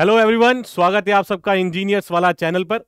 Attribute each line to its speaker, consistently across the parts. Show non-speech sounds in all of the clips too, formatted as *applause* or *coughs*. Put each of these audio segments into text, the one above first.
Speaker 1: hello everyone स्वागत है आप सबका इंजीनियर्स वाला चैनल पर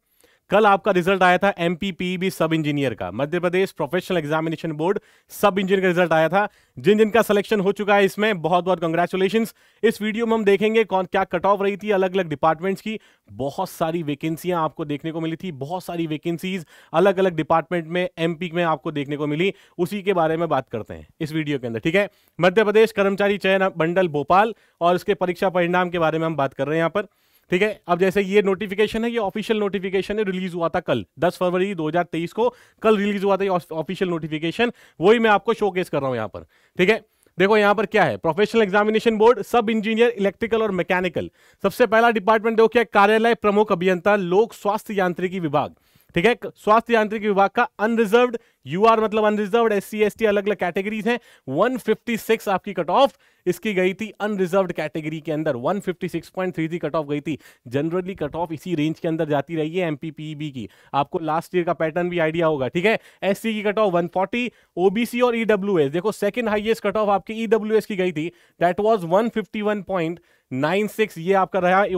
Speaker 1: कल आपका रिजल्ट आया था एम पी सब इंजीनियर का Madhya Pradesh professional examination board sub engineer का रिजल्ट आया था जिन जिनका सिलेक्शन हो चुका है इसमें बहुत बहुत कंग्रेचुलेशन इस वीडियो में हम देखेंगे कौन क्या कट ऑफ रही थी अलग अलग डिपार्टमेंट्स की बहुत सारी वैकेंसियां आपको देखने को मिली थी बहुत सारी वैकेंसीज अलग अलग डिपार्टमेंट में एम में आपको देखने को मिली उसी के बारे में बात करते हैं इस वीडियो के अंदर ठीक है मध्य प्रदेश कर्मचारी चयन मंडल भोपाल और इसके परीक्षा परिणाम के बारे में हम बात कर रहे हैं यहाँ पर ठीक है अब जैसे ये नोटिफिकेशन है ये ऑफिशियल नोटिफिकेशन है रिलीज हुआ था कल 10 फरवरी 2023 को कल रिलीज हुआ था ये ऑफिशियल नोटिफिकेशन वही मैं आपको शोकेस कर रहा हूं यहां पर ठीक है देखो यहां पर क्या है professional examination board sub engineer electrical और मैकेनिकल सबसे पहला डिपार्टमेंट देखो क्या कार्यालय प्रमुख अभियंता लोक स्वास्थ्य यांत्रिकी विभाग ठीक है स्वास्थ्य यांत्रिकी विभाग का अनरिजर्व यू आर मतलब unreserve S C S T अलग अलग कैटेगरीज हैं 156 आपकी कट ऑफ इसकी गई थी अनरिजर्व कैटेगरी के अंदर 156.3 थी कट ऑफ गई थी जनरली कट ऑफ इसी रेंज के अंदर जाती रही है एमपीपीबी e की आपको लास्ट ईयर का पैटर्न भी आइडिया होगा ठीक है एस की कट ऑफ वन ओबीसी और ई e देखो सेकेंड हाइएस्ट कट ऑफ आपकी ई e की गई थी that was one nine six ये आपका रहा बी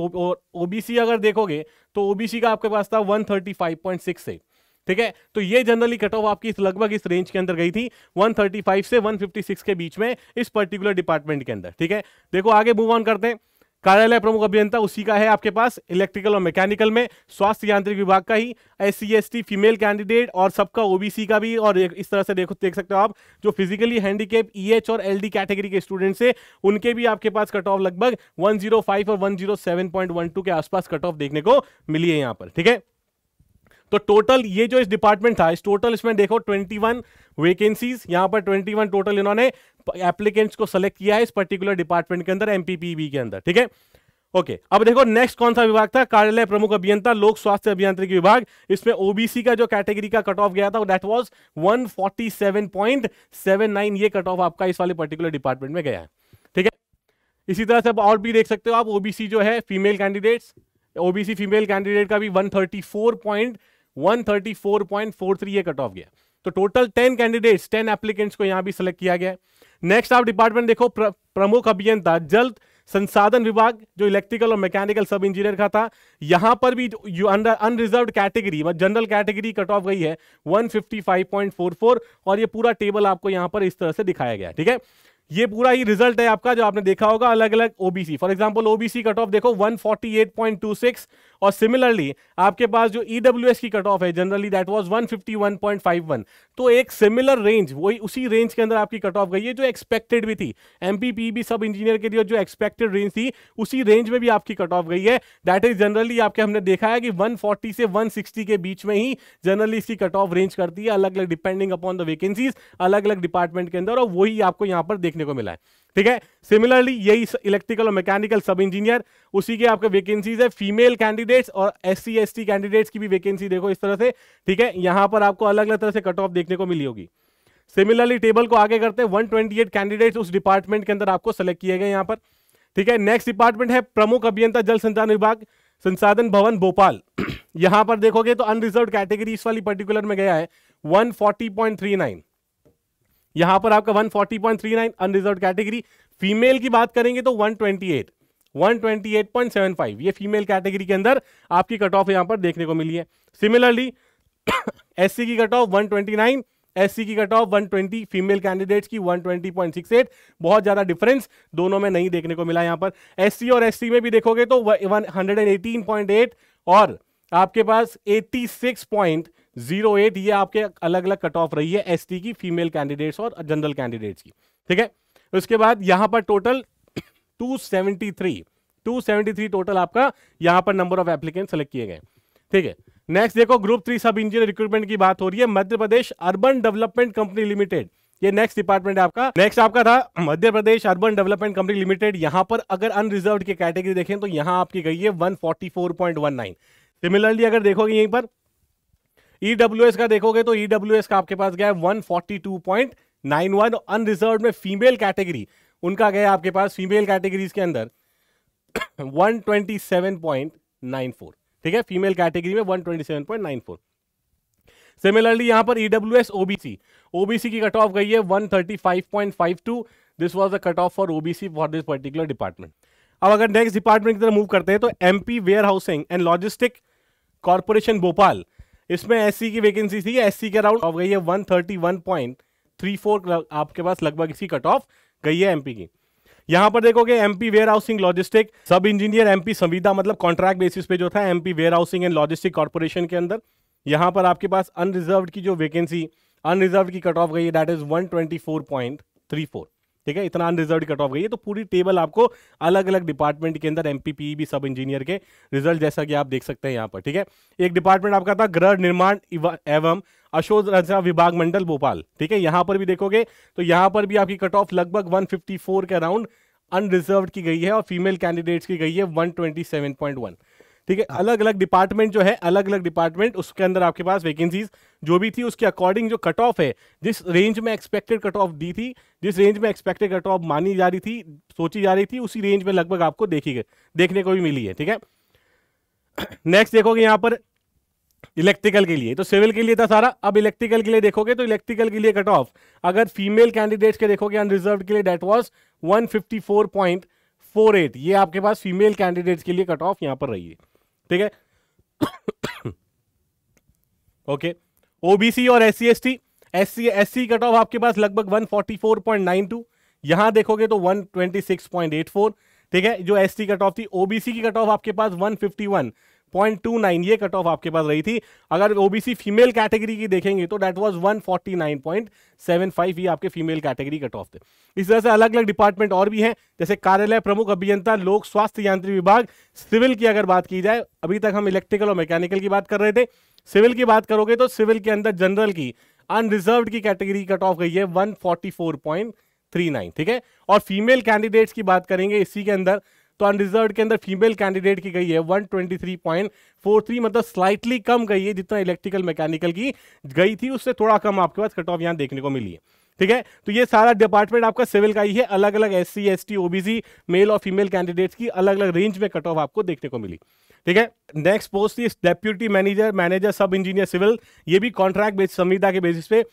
Speaker 1: ओबीसी अगर देखोगे तो ओबीसी का आपके पास था one thirty five point six eight ठीक है तो ये जनरली कट ऑफ आपकी इस लगभग इस रेंज के अंदर गई थी 135 से 156 के बीच में इस पर्टिकुलर डिपार्टमेंट के अंदर ठीक है देखो आगे मूव ऑन करते हैं कार्यालय प्रमुख अभियंता उसी का है आपके पास इलेक्ट्रिकल और मैकेनिकल में स्वास्थ्य यांत्रिक विभाग का ही एस सी फीमेल कैंडिडेट और सबका ओबीसी का भी और इस तरह से देखो देख सकते हो आप जो फिजिकली हैंडीकेप ईएच और एलडी कैटेगरी के स्टूडेंट्स है उनके भी आपके पास कट ऑफ लगभग 105 और 107.12 के आसपास कट ऑफ देखने को मिली है यहाँ पर ठीक है तो टोटल ये जो इस डिपार्टमेंट था इस टोटल इसमें देखो 21 वैकेंसीज यहाँ पर 21 टोटल इन्होंने एप्लीकेंट्स को सेलेक्ट किया है इस पर्टिकुलर डिपार्टमेंट के अंदर एमपीपीबी के अंदर ठीक है ओके okay, अब देखो नेक्स्ट कौन सा विभाग था कार्यालय प्रमुख अभियंता लोक स्वास्थ्य अभियांत्रिकी विभाग इसमें ओबीसी का जो कैटेगरी का कट ऑफ गया था दैट वाज 147.79 ये कट ऑफ आपका इस वाले पर्टिकुलर डिपार्टमेंट में गया है ठीक है इसी तरह से अब और भी देख सकते हो आप ओबीसी जो है female candidates OBC female candidate का भी वन 134.43 ये कट ऑफ गया तो total ten candidates ten applicants को यहां भी सिलेक्ट किया गया नेक्स्ट आप डिपार्टमेंट देखो प्र, प्रमुख अभियंता जल संसाधन विभाग जो इलेक्ट्रिकल और मैकेनिकल सब इंजीनियर का था यहां पर भी unreserve category general category cut off गई है 155.44 और ये पूरा टेबल आपको यहां पर इस तरह से दिखाया गया ठीक है ये पूरा ही रिजल्ट है आपका जो आपने देखा होगा अलग अलग OBC for example OBC cut off देखो 148.26 और सिमिलरली आपके पास जो ई e की कट ऑफ है जनरली दैट वॉज वन तो एक सिमिलर रेंज वही उसी रेंज के अंदर आपकी कट ऑफ गई है जो एक्सपेक्टेड भी थी एम e भी सब इंजीनियर के लिए जो एक्सपेक्टेड रेंज थी उसी रेंज में भी आपकी कट ऑफ गई है दैट इज जनरली आपके हमने देखा है कि 140 से 160 के बीच में ही जनरली इसकी कट ऑफ रेंज करती है अलग अलग डिपेंडिंग अपॉन द वेकेंसीज अलग अलग डिपार्टमेंट के अंदर और वही आपको यहाँ पर देखने को मिला है ठीक है सिमिलरली यही इलेक्ट्रिकल और मैकेनिकल सब इंजीनियर उसी के आपके वेकेंसीज है फीमेल कैंडिडेट्स और S C S T candidates की भी वेकेंसी देखो इस तरह से ठीक है यहां पर आपको अलग अलग तरह से कट ऑफ देखने को मिली होगी सिमिलरली टेबल को आगे करते हैं 128 कैंडिडेट्स उस डिपार्टमेंट के अंदर आपको सेलेक्ट किए गए यहाँ पर ठीक है नेक्स्ट डिपार्टमेंट है प्रमुख अभियंता जल संचालन विभाग संसाधन भवन भोपाल *clears throat* यहां पर देखोगे तो अनरिजर्व कैटेगरी इस वाली पर्टिकुलर में गया है 140.39 यहां पर आपका 140.39 अनरिजर्व कैटेगरी फीमेल की बात करेंगे तो 128 128.75 ये फीमेल कैटेगरी के अंदर आपकी कट ऑफ यहां पर देखने को मिली है सिमिलरली एससी *coughs* की कट ऑफ 129 एससी की कट ऑफ 120 फीमेल कैंडिडेट्स की 120.68 बहुत ज़्यादा डिफरेंस दोनों में नहीं देखने को मिला यहां पर एससी और एसटी में भी देखोगे तो 118.8 और आपके पास 86 पॉइंट जीरो एट ये आपके अलग अलग कट ऑफ रही है एस की फीमेल कैंडिडेट्स और जनरल कैंडिडेट्स की ठीक है उसके बाद यहां पर टोटल 273 273 टोटल आपका यहां पर नंबर ऑफ एप्लीकेंट सेलेक्ट किए गए ठीक है नेक्स्ट देखो group three sub engineer recruitment की बात हो रही है Madhya Pradesh urban development company limited ये नेक्स्ट डिपार्टमेंट है आपका नेक्स्ट आपका था Madhya Pradesh urban development company limited यहां पर अगर अनरिजर्व की कैटेगरी देखें तो यहाँ आपकी गई है 144.19 सिमिलरली अगर देखोगे यहीं पर ईडब्ल्यू e का देखोगे तो ईडब्ल्यू e का आपके पास गया one forty two point nine one unreserve में फीमेल कैटेगरी उनका गया आपके पास फीमेल कैटेगरीज के अंदर one twenty seven point nine four ठीक है फीमेल कैटेगरी में one twenty seven point nine four similarly यहां पर ईडब्ल्यू एस ओबीसी ओबीसी की कट ऑफ गई है one thirty five point five two this was the cut off for OBC for this particular department अब अगर next department की तरफ move करते हैं तो MP warehousing and logistic corporation Bhopal इसमें एस की वैकेंसी थी एस के अराउंड ऑफ गई है one thirty one point three four आपके पास लगभग इसकी कट ऑफ गई है एमपी की यहां पर देखोगे MP warehousing logistic sub engineer MP संविदा मतलब कॉन्ट्रैक्ट बेसिस पे जो था MP warehousing and logistic corporation के अंदर यहां पर आपके पास अनरिजर्व की जो वैकेंसी अनरिजर्व की कट ऑफ गई है that is one twenty four point three four ठीक है इतना अनरिजर्व कट ऑफ गई है तो पूरी टेबल आपको अलग अलग डिपार्टमेंट के अंदर एमपीपी भी सब इंजीनियर के रिजल्ट जैसा कि आप देख सकते हैं यहाँ पर ठीक है एक डिपार्टमेंट आपका था गृह निर्माण एवं अशोध रचना विभाग मंडल भोपाल ठीक है यहाँ पर भी देखोगे तो यहाँ पर भी आपकी कट ऑफ लगभग वन के अराउंड अनरिजर्व की गई है और फीमेल कैंडिडेट्स की गई है वन ठीक है अलग अलग डिपार्टमेंट जो है अलग अलग डिपार्टमेंट उसके अंदर आपके पास वैकेंसीज जो भी थी उसके अकॉर्डिंग जो कट ऑफ है जिस रेंज में एक्सपेक्टेड कट ऑफ दी थी जिस रेंज में एक्सपेक्टेड कट ऑफ मानी जा रही थी सोची जा रही थी उसी रेंज में लगभग आपको देखी गई देखने को भी मिली है ठीक है नेक्स्ट देखोगे यहाँ पर इलेक्ट्रिकल के लिए तो सिविल के लिए था सारा अब इलेक्ट्रिकल के लिए देखोगे तो इलेक्ट्रिकल के लिए कट ऑफ अगर फीमेल कैंडिडेट्स के देखोगे अनरिजर्व के लिए डेट वॉज एट ये आपके पास फीमेल कैंडिडेट्स के लिए कट ऑफ यहाँ पर रही है ठीक है ओके *coughs* ओबीसी और S C S T S C S C cut off आपके पास लगभग 144.92 यहां देखोगे तो 126.84 ठीक है जो एस टी कट ऑफ थी ओबीसी की कट ऑफ आपके पास 151 पॉइंट टू नाइन ये कट ऑफ आपके पास रही थी अगर ओबीसी फीमेल कैटेगरी की देखेंगे तो डेट वाज फाइव ये आपके फीमेल कैटेगरी कट ऑफ थे इस तरह से अलग अलग डिपार्टमेंट और भी हैं जैसे कार्यालय प्रमुख अभियंता लोक स्वास्थ्य यांत्रिक विभाग सिविल की अगर बात की जाए अभी तक हम इलेक्ट्रिकल और मैकेनिकल की बात कर रहे थे सिविल की बात करोगे तो सिविल के अंदर जनरल की अनरिजर्व की कैटेगरी कट ऑफ गई है वन ठीक है और फीमेल कैंडिडेट्स की बात करेंगे इसी के अंदर तो अनरिजर्व के अंदर फीमेल कैंडिडेट की गई है 123.43 मतलब स्लाइटली कम गई है जितना इलेक्ट्रिकल मैकेनिकल की गई थी उससे थोड़ा कम आपके पास कट ऑफ यहाँ देखने को मिली है ठीक है तो ये सारा डिपार्टमेंट आपका सिविल का ही है अलग अलग S C S T OBC male और फीमेल कैंडिडेट्स की अलग अलग रेंज में कट ऑफ आपको देखने को मिली ठीक है नेक्स्ट पोस्ट इस deputy manager manager sub engineer civil ये भी कॉन्ट्रैक्ट बेस संविदा के बेसिस पे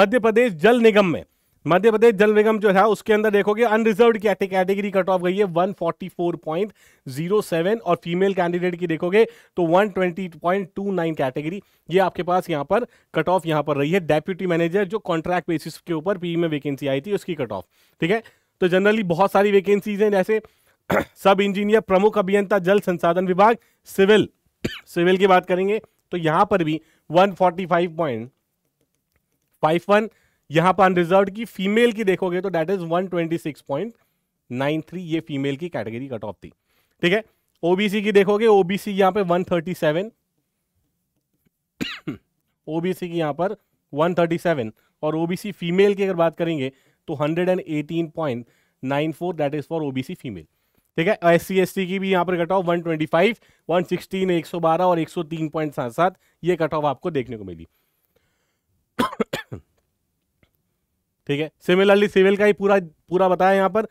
Speaker 1: मध्य प्रदेश जल निगम में मध्य प्रदेश जल निगम जो है उसके अंदर देखोगे अनरिजर्व कैटेगरी कट ऑफ गई है 144.07 और फीमेल कैंडिडेट की देखोगे तो 120.29 कैटेगरी ये आपके पास यहाँ पर कट ऑफ यहाँ पर रही है डेप्यूटी मैनेजर जो कॉन्ट्रैक्ट बेसिस के ऊपर पी e में वैकेंसी आई थी उसकी कट ऑफ ठीक है तो जनरली बहुत सारी वैकेंसीज हैं जैसे *clears throat* सब इंजीनियर प्रमुख अभियंता जल संसाधन विभाग सिविल सिविल *clears throat* की बात करेंगे तो यहां पर भी वन यहां पर अनरिजर्व की फीमेल की देखोगे तो डेट इज 126.93 ये फीमेल की कैटेगरी कट ऑफ थी ठीक है ओबीसी की देखोगे ओबीसी यहां पे 137 ओबीसी की यहां पर 137 और ओबीसी फीमेल की अगर बात करेंगे तो 118.94 that is for OBC female ठीक है एस सी की भी यहां पर कट ऑफ 125, 116, 112 और एक 103.77 ये कट ऑफ आपको देखने को मिली ठीक है सिमिलरली सिविल का ही पूरा पूरा बताया यहाँ पर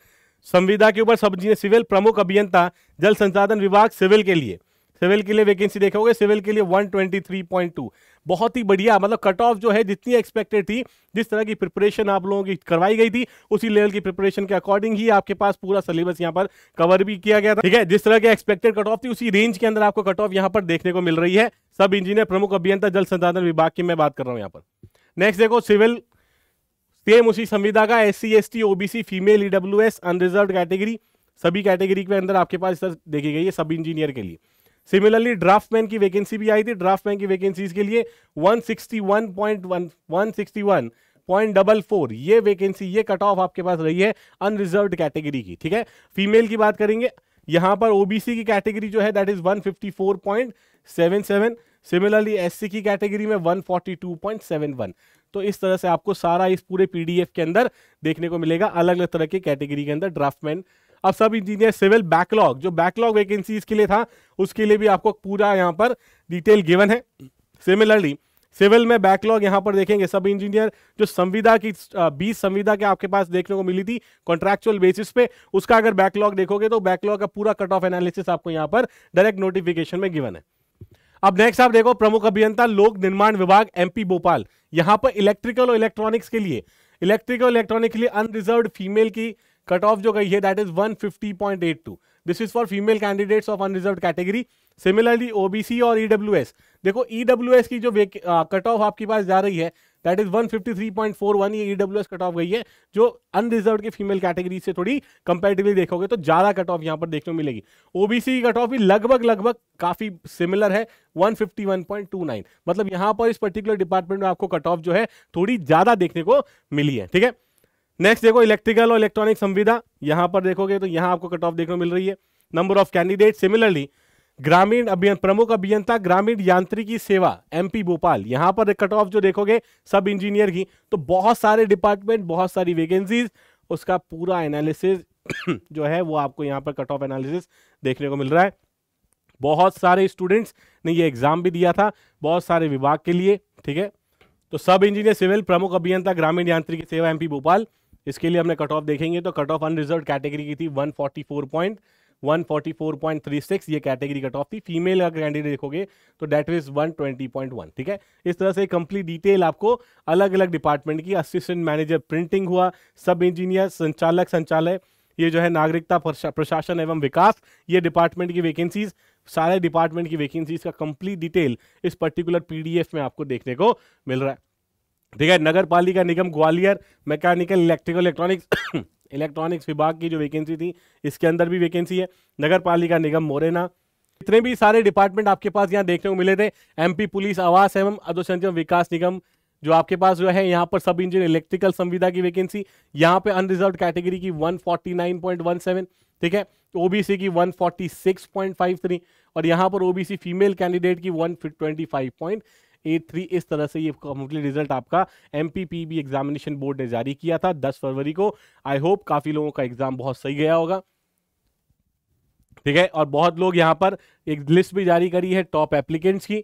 Speaker 1: संविदा के ऊपर सब जी सिविल प्रमुख अभियंता जल संसाधन विभाग सिविल के लिए सिविल के लिए वैकेंसी देखोगे सिविल के लिए 123.2 बहुत ही बढ़िया मतलब कट ऑफ जो है जितनी एक्सपेक्टेड थी जिस तरह की प्रिपरेशन आप लोगों की करवाई गई थी उसी लेवल की प्रिपरेशन के अकॉर्डिंग ही आपके पास पूरा सिलेबस यहाँ पर कवर भी किया गया था ठीक है जिस तरह की एक्सपेक्टेड कट ऑफ थी उसी रेंज के अंदर आपको कट ऑफ यहाँ पर देखने को मिल रही है सब इंजीनियर प्रमुख अभियंता जल संसाधन विभाग की मैं बात कर रहा हूँ यहाँ पर नेक्स्ट देखो सिविल सेम उसी संविधा का S C S T OBC female EW S unreserve category सभी कैटेगरी के अंदर आपके पास सर देखी गई है सब इंजीनियर के लिए सिमिलरली ड्राफ्टमैन की वैकेंसी भी आई थी ड्राफ्टमैन की वैकेंसीज के लिए 161.1 161 पॉइंट डबल फोर ये वैकेंसी ये कट ऑफ आपके पास रही है अनरिजर्व कैटेगरी की ठीक है फीमेल की बात करेंगे यहां पर ओबीसी की कैटेगरी जो है दैट इज 154.77 सिमिलरली एससी की कैटेगरी में 142.71 तो इस तरह से आपको सारा इस पूरे पीडीएफ के अंदर देखने को मिलेगा अलग अलग तरह के कैटेगरी के अंदर ड्राफ्टमैन अब सब इंजीनियर सिविल बैकलॉग जो बैकलॉग वैकेंसीज के लिए था उसके लिए भी आपको पूरा यहाँ पर डिटेल गिवन है सिमिलरली सिविल में बैकलॉग यहाँ पर देखेंगे सब इंजीनियर जो संविदा की बीस संविदा के आपके पास देखने को मिली थी कॉन्ट्रैक्चुअल बेसिस पे उसका अगर बैकलॉग देखोगे तो बैकलॉग का पूरा कट ऑफ एनालिसिस आपको यहाँ पर डायरेक्ट नोटिफिकेशन में गिवन है अब नेक्स्ट आप देखो प्रमुख अभियंता लोक निर्माण विभाग एमपी भोपाल यहां पर इलेक्ट्रिकल और इलेक्ट्रॉनिक्स के लिए इलेक्ट्रिकल इलेक्ट्रॉनिक के लिए अनरिजर्व फीमेल की कट ऑफ जो गई है that is 150.82 this is for female candidates of unreserve category similarly OBC और ईडब्ल्यूएस e देखो ईडब्ल्यूएस e की जो कट ऑफ आपके पास जा रही है दैट इज 153.41 ये ईडब्ल्यूएस कट ऑफ गई है जो अनरिजर्व के फीमेल कैटेगरी से थोड़ी कंपेरेटिवली देखोगे तो ज्यादा कट ऑफ यहाँ पर देखने को मिलेगी ओबीसी की कट ऑफ भी लगभग लगभग काफी सिमिलर है 151.29 मतलब यहाँ पर इस पर्टिकुलर डिपार्टमेंट में आपको कट ऑफ जो है थोड़ी ज्यादा देखने को मिली है ठीक है नेक्स्ट देखो इलेक्ट्रिकल और इलेक्ट्रॉनिक संविदा यहाँ पर देखोगे तो यहाँ आपको कट ऑफ देखने को मिल रही है नंबर ऑफ कैंडिडेट सिमिलरली ग्रामीण अभियंता प्रमुख अभियंता ग्रामीण यांत्रिकी सेवा एमपी भोपाल यहां पर कट ऑफ जो देखोगे सब इंजीनियर की तो बहुत सारे डिपार्टमेंट बहुत सारी वेकेंसीज उसका पूरा एनालिसिस *coughs* जो है वो आपको यहाँ पर कट ऑफ एनालिसिस देखने को मिल रहा है बहुत सारे स्टूडेंट्स ने ये एग्जाम भी दिया था बहुत सारे विभाग के लिए ठीक है तो सब इंजीनियर सिविल प्रमुख अभियंता ग्रामीण यांत्रिकी सेवा एमपी भोपाल इसके लिए हमने कट ऑफ देखेंगे तो कट ऑफ अनरिजर्व कैटेगरी की थी 144 पॉइंट 144.36 ये कैटेगरी कट ऑफ थी फीमेल का कैंडिडेट देखोगे तो डेट इज 120.1 ठीक है इस तरह से कंप्लीट डिटेल आपको अलग अलग डिपार्टमेंट की असिस्टेंट मैनेजर प्रिंटिंग हुआ सब इंजीनियर संचालक संचालय ये जो है नागरिकता प्रशासन एवं विकास ये डिपार्टमेंट की वैकेंसीज सारे डिपार्टमेंट की वैकेंसीज का कंप्लीट डिटेल इस पर्टिकुलर पीडीएफ में आपको देखने को मिल रहा है ठीक है नगर पालिका निगम Gwalior mechanical electrical electronics electronics विभाग की जो वैकेंसी थी इसके अंदर भी वैकेंसी है नगर पालिका निगम मोरेना इतने भी सारे डिपार्टमेंट आपके पास यहाँ देखने को मिले थे एमपी पुलिस आवास एवं अधोसंचम विकास निगम जो आपके पास जो है यहाँ पर सब इंजीन इलेक्ट्रिकल संविदा की वैकेंसी यहाँ पे अनरिजर्व कैटेगरी की 149.17 ठीक है ओबीसी की 146.53 और यहाँ पर ओबीसी फीमेल कैंडिडेट की 125.88 ए थ्री इस तरह से ये कंप्लीट रिजल्ट आपका M P P B examination board ने जारी किया था दस फरवरी को आई होप काफ़ी लोगों का एग्जाम बहुत सही गया होगा ठीक है और बहुत लोग यहाँ पर एक लिस्ट भी जारी करी है टॉप एप्लीकेंट्स की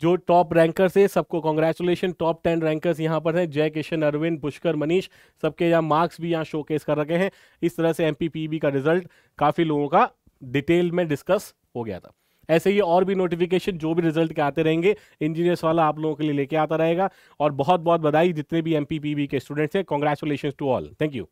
Speaker 1: जो टॉप रैंकर्स है सबको कॉन्ग्रेचुलेशन टॉप टेन रैंकर्स यहाँ पर हैं जय किशन अरविंद पुष्कर मनीष सबके यहाँ मार्क्स भी यहाँ शोकेस कर रखे हैं इस तरह से एम का रिजल्ट काफ़ी लोगों का डिटेल में डिस्कस हो गया था ऐसे ही और भी नोटिफिकेशन जो भी रिजल्ट के आते रहेंगे इंजीनियर्स वाला आप लोगों के लिए लेके आता रहेगा और बहुत बहुत बधाई जितने भी एम के स्टूडेंट्स हैं congratulation to all thank you